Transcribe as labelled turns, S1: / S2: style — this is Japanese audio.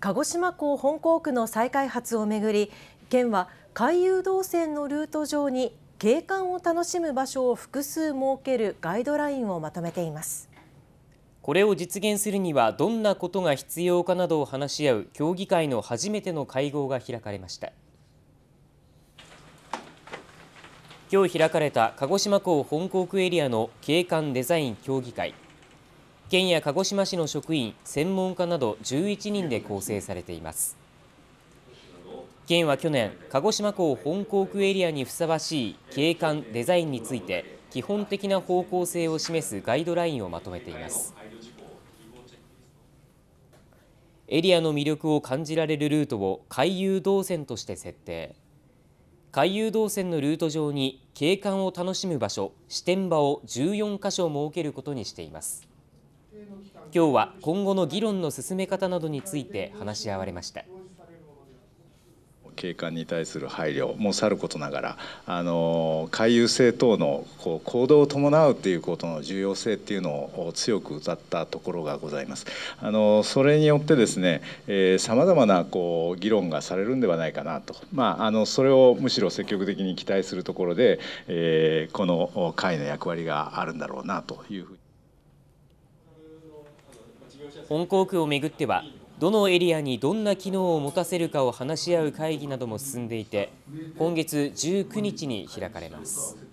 S1: 鹿児島港本港区の再開発をめぐり県は海遊動線のルート上に景観を楽しむ場所を複数設けるガイドラインをまとめていますこれを実現するにはどんなことが必要かなどを話し合う協議会の初めての会合が開かれました今日開かれた鹿児島港本港区エリアの景観デザイン協議会県や鹿児島市の職員、専門家など11人で構成されています。県は去年、鹿児島港本港区エリアにふさわしい景観・デザインについて、基本的な方向性を示すガイドラインをまとめています。エリアの魅力を感じられるルートを回遊動線として設定。回遊動線のルート上に景観を楽しむ場所、支店場を14箇所設けることにしています。今日は今後の議論の進め方などについて話し合われました。
S2: 景観に対する配慮もさることながらあの回遊性等のこう行動を伴うということの重要性っていうのを強く謳ったところがございますあのそれによってですねさまざまなこう議論がされるんではないかなと、まあ、あのそれをむしろ積極的に期待するところで、えー、この会の役割があるんだろうなというふうに
S1: 本港区をめぐってはどのエリアにどんな機能を持たせるかを話し合う会議なども進んでいて今月19日に開かれます。